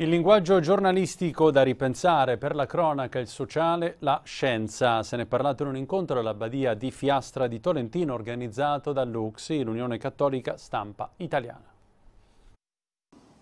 Il linguaggio giornalistico da ripensare per la cronaca, il sociale, la scienza. Se ne è parlato in un incontro alla Badia di Fiastra di Tolentino organizzato dall'UXI, l'Unione Cattolica Stampa Italiana.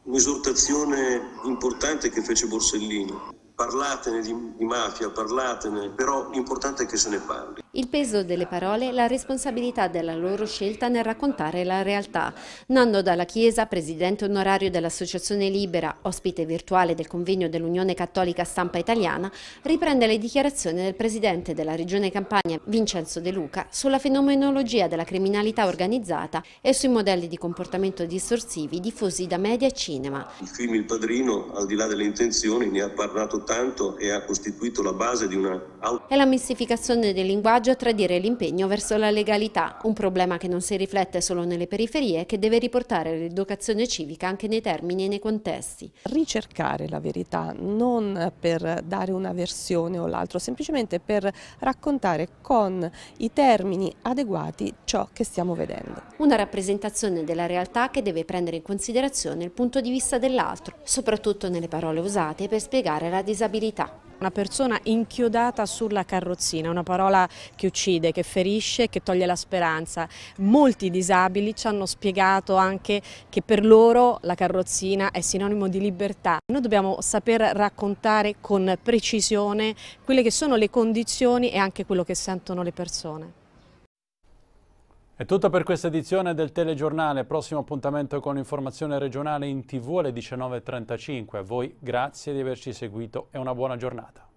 Un'esortazione importante che fece Borsellino. Parlatene di, di mafia, parlatene, però l'importante è che se ne parli il peso delle parole, e la responsabilità della loro scelta nel raccontare la realtà. Nanno Dalla Chiesa, presidente onorario dell'Associazione Libera, ospite virtuale del convegno dell'Unione Cattolica Stampa Italiana, riprende le dichiarazioni del presidente della Regione Campania, Vincenzo De Luca, sulla fenomenologia della criminalità organizzata e sui modelli di comportamento distorsivi diffusi da media e cinema. Il film Il Padrino, al di là delle intenzioni, ne ha parlato tanto e ha costituito la base di una... E la mistificazione del linguaggio coraggio a tradire l'impegno verso la legalità, un problema che non si riflette solo nelle periferie e che deve riportare l'educazione civica anche nei termini e nei contesti. Ricercare la verità, non per dare una versione o l'altro, semplicemente per raccontare con i termini adeguati ciò che stiamo vedendo. Una rappresentazione della realtà che deve prendere in considerazione il punto di vista dell'altro, soprattutto nelle parole usate per spiegare la disabilità. Una persona inchiodata sulla carrozzina, una parola che uccide, che ferisce, che toglie la speranza. Molti disabili ci hanno spiegato anche che per loro la carrozzina è sinonimo di libertà. Noi dobbiamo saper raccontare con precisione quelle che sono le condizioni e anche quello che sentono le persone. È tutto per questa edizione del telegiornale. Prossimo appuntamento con l'informazione regionale in tv alle 19.35. A voi grazie di averci seguito e una buona giornata.